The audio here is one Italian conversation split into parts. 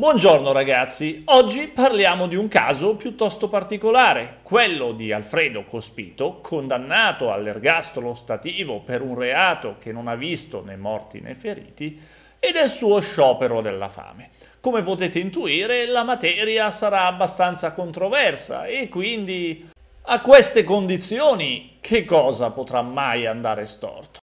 Buongiorno ragazzi, oggi parliamo di un caso piuttosto particolare, quello di Alfredo Cospito, condannato all'ergastolo stativo per un reato che non ha visto né morti né feriti, e del suo sciopero della fame. Come potete intuire, la materia sarà abbastanza controversa e quindi a queste condizioni che cosa potrà mai andare storto?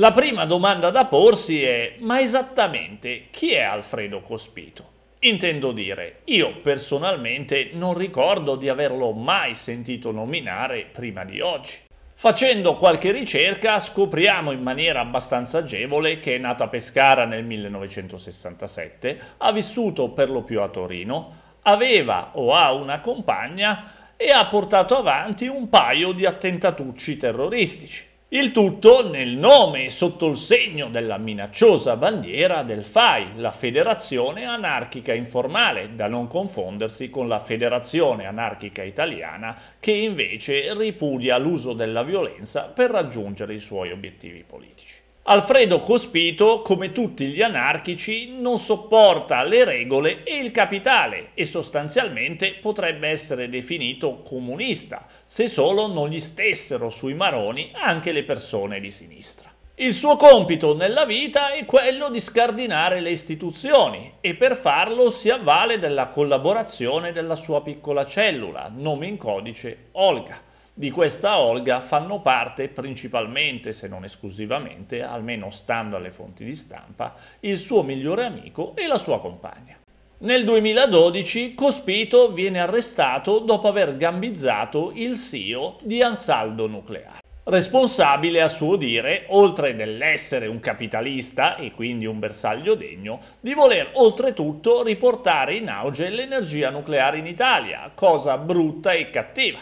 La prima domanda da porsi è ma esattamente chi è Alfredo Cospito? Intendo dire, io personalmente non ricordo di averlo mai sentito nominare prima di oggi. Facendo qualche ricerca scopriamo in maniera abbastanza agevole che è nato a Pescara nel 1967, ha vissuto per lo più a Torino, aveva o ha una compagna e ha portato avanti un paio di attentatucci terroristici. Il tutto nel nome e sotto il segno della minacciosa bandiera del FAI, la Federazione Anarchica Informale, da non confondersi con la Federazione Anarchica Italiana, che invece ripudia l'uso della violenza per raggiungere i suoi obiettivi politici. Alfredo Cospito, come tutti gli anarchici, non sopporta le regole e il capitale e sostanzialmente potrebbe essere definito comunista, se solo non gli stessero sui maroni anche le persone di sinistra. Il suo compito nella vita è quello di scardinare le istituzioni e per farlo si avvale della collaborazione della sua piccola cellula, nome in codice Olga di questa Olga fanno parte principalmente, se non esclusivamente, almeno stando alle fonti di stampa, il suo migliore amico e la sua compagna. Nel 2012 Cospito viene arrestato dopo aver gambizzato il CEO di Ansaldo Nucleare. Responsabile a suo dire, oltre dell'essere un capitalista e quindi un bersaglio degno, di voler oltretutto riportare in auge l'energia nucleare in Italia, cosa brutta e cattiva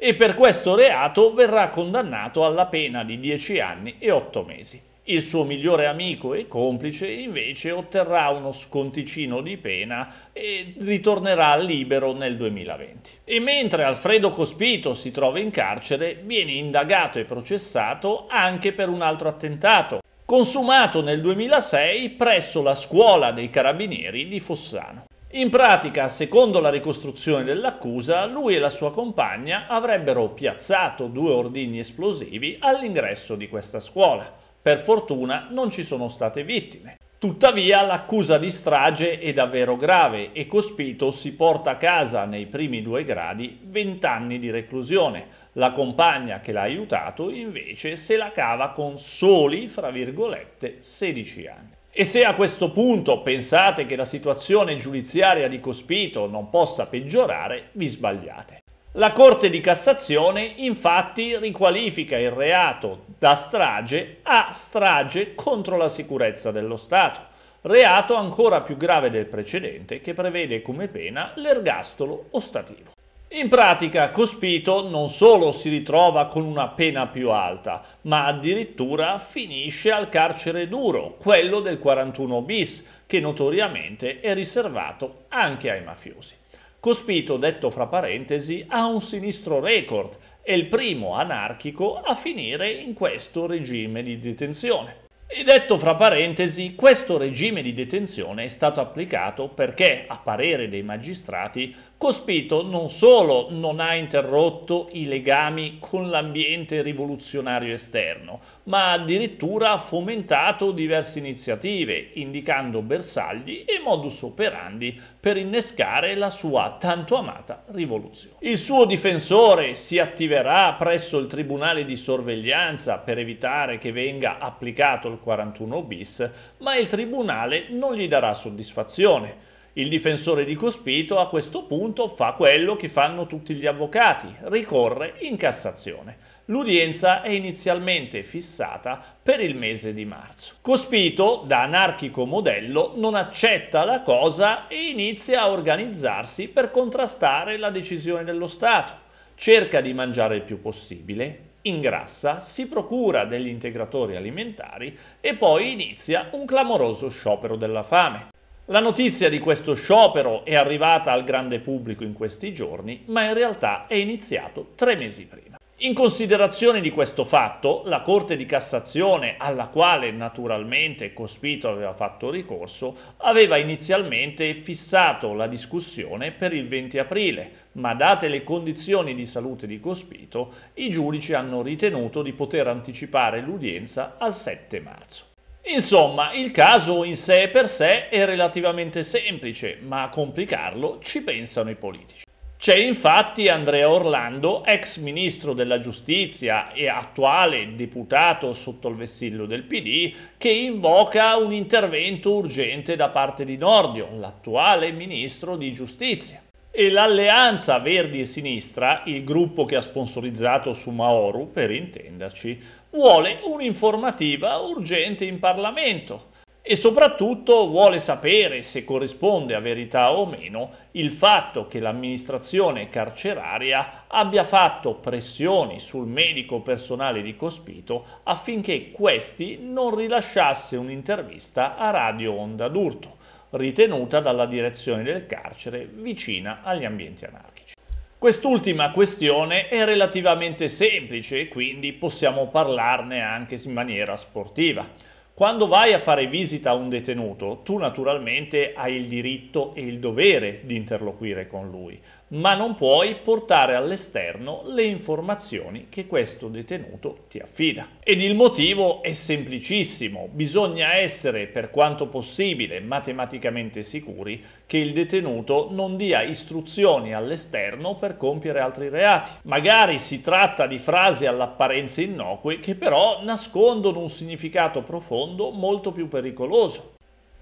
e per questo reato verrà condannato alla pena di 10 anni e 8 mesi. Il suo migliore amico e complice invece otterrà uno sconticino di pena e ritornerà libero nel 2020. E mentre Alfredo Cospito si trova in carcere, viene indagato e processato anche per un altro attentato, consumato nel 2006 presso la scuola dei carabinieri di Fossano. In pratica, secondo la ricostruzione dell'accusa, lui e la sua compagna avrebbero piazzato due ordigni esplosivi all'ingresso di questa scuola. Per fortuna non ci sono state vittime. Tuttavia l'accusa di strage è davvero grave e Cospito si porta a casa nei primi due gradi 20 anni di reclusione. La compagna che l'ha aiutato invece se la cava con soli, fra virgolette, 16 anni. E se a questo punto pensate che la situazione giudiziaria di Cospito non possa peggiorare, vi sbagliate. La Corte di Cassazione infatti riqualifica il reato da strage a strage contro la sicurezza dello Stato, reato ancora più grave del precedente che prevede come pena l'ergastolo ostativo. In pratica Cospito non solo si ritrova con una pena più alta, ma addirittura finisce al carcere duro, quello del 41 bis, che notoriamente è riservato anche ai mafiosi. Cospito, detto fra parentesi, ha un sinistro record, è il primo anarchico a finire in questo regime di detenzione. E detto fra parentesi, questo regime di detenzione è stato applicato perché, a parere dei magistrati, Cospito non solo non ha interrotto i legami con l'ambiente rivoluzionario esterno, ma addirittura ha fomentato diverse iniziative, indicando bersagli e modus operandi per innescare la sua tanto amata rivoluzione. Il suo difensore si attiverà presso il Tribunale di sorveglianza per evitare che venga applicato il 41 bis, ma il Tribunale non gli darà soddisfazione. Il difensore di Cospito a questo punto fa quello che fanno tutti gli avvocati, ricorre in Cassazione. L'udienza è inizialmente fissata per il mese di marzo. Cospito, da anarchico modello, non accetta la cosa e inizia a organizzarsi per contrastare la decisione dello Stato. Cerca di mangiare il più possibile, ingrassa, si procura degli integratori alimentari e poi inizia un clamoroso sciopero della fame. La notizia di questo sciopero è arrivata al grande pubblico in questi giorni, ma in realtà è iniziato tre mesi prima. In considerazione di questo fatto, la Corte di Cassazione, alla quale naturalmente Cospito aveva fatto ricorso, aveva inizialmente fissato la discussione per il 20 aprile, ma date le condizioni di salute di Cospito, i giudici hanno ritenuto di poter anticipare l'udienza al 7 marzo. Insomma, il caso in sé per sé è relativamente semplice, ma a complicarlo ci pensano i politici. C'è infatti Andrea Orlando, ex ministro della giustizia e attuale deputato sotto il vessillo del PD, che invoca un intervento urgente da parte di Nordio, l'attuale ministro di giustizia. E l'alleanza Verdi e Sinistra, il gruppo che ha sponsorizzato Sumaoru, per intenderci, vuole un'informativa urgente in Parlamento e soprattutto vuole sapere se corrisponde a verità o meno il fatto che l'amministrazione carceraria abbia fatto pressioni sul medico personale di Cospito affinché questi non rilasciasse un'intervista a Radio Onda d'Urto, ritenuta dalla direzione del carcere vicina agli ambienti anarchici. Quest'ultima questione è relativamente semplice e quindi possiamo parlarne anche in maniera sportiva. Quando vai a fare visita a un detenuto, tu naturalmente hai il diritto e il dovere di interloquire con lui ma non puoi portare all'esterno le informazioni che questo detenuto ti affida. Ed il motivo è semplicissimo, bisogna essere per quanto possibile matematicamente sicuri che il detenuto non dia istruzioni all'esterno per compiere altri reati. Magari si tratta di frasi all'apparenza innocue che però nascondono un significato profondo molto più pericoloso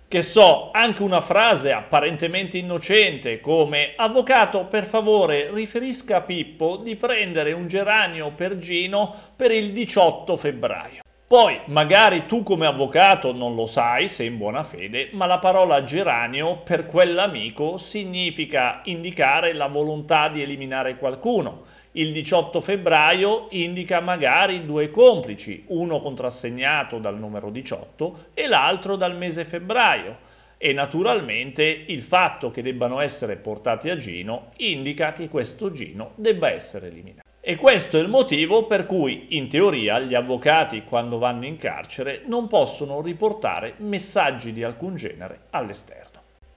che so, anche una frase apparentemente innocente come avvocato per favore riferisca a Pippo di prendere un geranio per Gino per il 18 febbraio. Poi magari tu come avvocato non lo sai, sei in buona fede, ma la parola geranio per quell'amico significa indicare la volontà di eliminare qualcuno il 18 febbraio indica magari due complici, uno contrassegnato dal numero 18 e l'altro dal mese febbraio e naturalmente il fatto che debbano essere portati a Gino indica che questo Gino debba essere eliminato. E questo è il motivo per cui, in teoria, gli avvocati, quando vanno in carcere, non possono riportare messaggi di alcun genere all'esterno.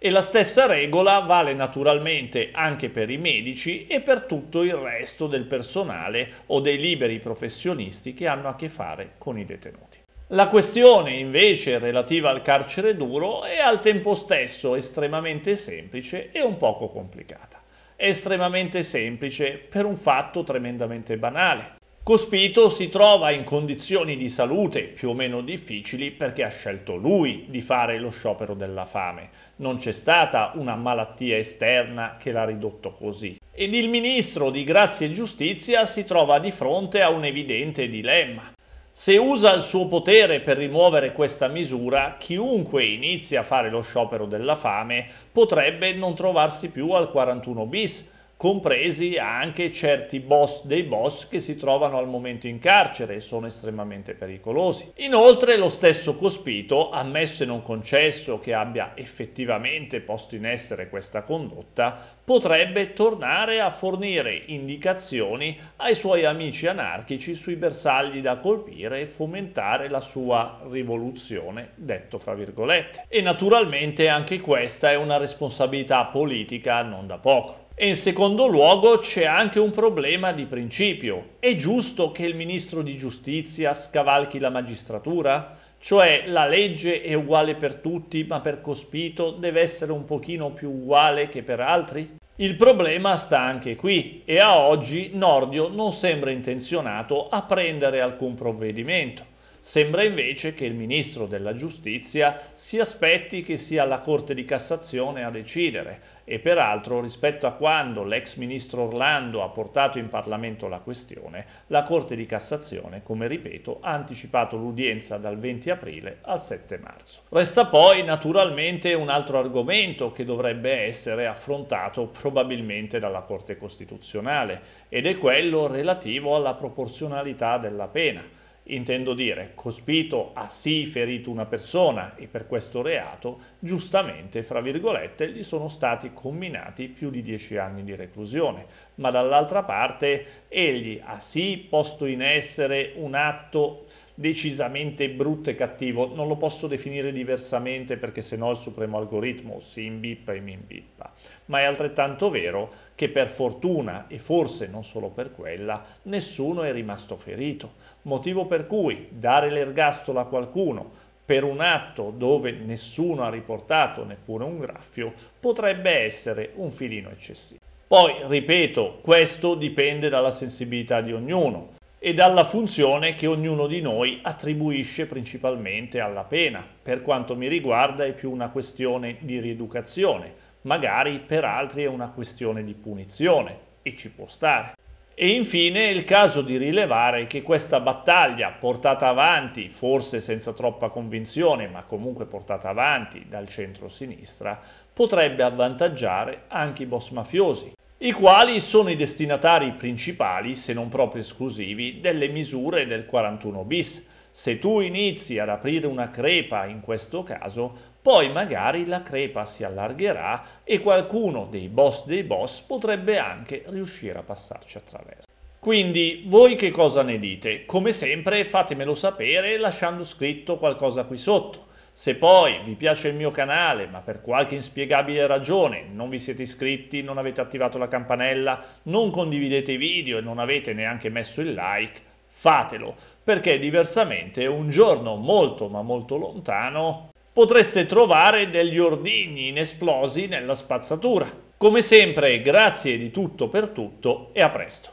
E la stessa regola vale naturalmente anche per i medici e per tutto il resto del personale o dei liberi professionisti che hanno a che fare con i detenuti. La questione invece relativa al carcere duro è al tempo stesso estremamente semplice e un poco complicata. È estremamente semplice per un fatto tremendamente banale. Cospito si trova in condizioni di salute più o meno difficili perché ha scelto lui di fare lo sciopero della fame. Non c'è stata una malattia esterna che l'ha ridotto così. Ed il ministro di Grazia e Giustizia si trova di fronte a un evidente dilemma. Se usa il suo potere per rimuovere questa misura, chiunque inizi a fare lo sciopero della fame potrebbe non trovarsi più al 41 bis compresi anche certi boss dei boss che si trovano al momento in carcere e sono estremamente pericolosi. Inoltre lo stesso Cospito, ammesso e non concesso che abbia effettivamente posto in essere questa condotta, potrebbe tornare a fornire indicazioni ai suoi amici anarchici sui bersagli da colpire e fomentare la sua rivoluzione, detto fra virgolette. E naturalmente anche questa è una responsabilità politica non da poco. E in secondo luogo c'è anche un problema di principio. È giusto che il ministro di giustizia scavalchi la magistratura? Cioè la legge è uguale per tutti ma per Cospito deve essere un pochino più uguale che per altri? Il problema sta anche qui e a oggi Nordio non sembra intenzionato a prendere alcun provvedimento. Sembra invece che il ministro della giustizia si aspetti che sia la Corte di Cassazione a decidere e peraltro rispetto a quando l'ex ministro Orlando ha portato in Parlamento la questione, la Corte di Cassazione, come ripeto, ha anticipato l'udienza dal 20 aprile al 7 marzo. Resta poi naturalmente un altro argomento che dovrebbe essere affrontato probabilmente dalla Corte Costituzionale ed è quello relativo alla proporzionalità della pena intendo dire, cospito ha sì ferito una persona e per questo reato, giustamente, fra virgolette, gli sono stati comminati più di dieci anni di reclusione, ma dall'altra parte egli ha sì posto in essere un atto decisamente brutto e cattivo, non lo posso definire diversamente perché se no il supremo algoritmo si imbippa e mi imbippa, ma è altrettanto vero che per fortuna e forse non solo per quella nessuno è rimasto ferito, motivo per cui dare l'ergastolo a qualcuno per un atto dove nessuno ha riportato neppure un graffio potrebbe essere un filino eccessivo. Poi, ripeto, questo dipende dalla sensibilità di ognuno e dalla funzione che ognuno di noi attribuisce principalmente alla pena. Per quanto mi riguarda è più una questione di rieducazione, magari per altri è una questione di punizione e ci può stare. E infine è il caso di rilevare che questa battaglia portata avanti, forse senza troppa convinzione, ma comunque portata avanti dal centro-sinistra, potrebbe avvantaggiare anche i boss mafiosi, i quali sono i destinatari principali, se non proprio esclusivi, delle misure del 41 bis. Se tu inizi ad aprire una crepa in questo caso, poi magari la crepa si allargherà e qualcuno dei boss dei boss potrebbe anche riuscire a passarci attraverso. Quindi voi che cosa ne dite? Come sempre fatemelo sapere lasciando scritto qualcosa qui sotto. Se poi vi piace il mio canale, ma per qualche inspiegabile ragione non vi siete iscritti, non avete attivato la campanella, non condividete i video e non avete neanche messo il like, fatelo, perché diversamente un giorno molto ma molto lontano potreste trovare degli ordigni inesplosi nella spazzatura. Come sempre, grazie di tutto per tutto e a presto.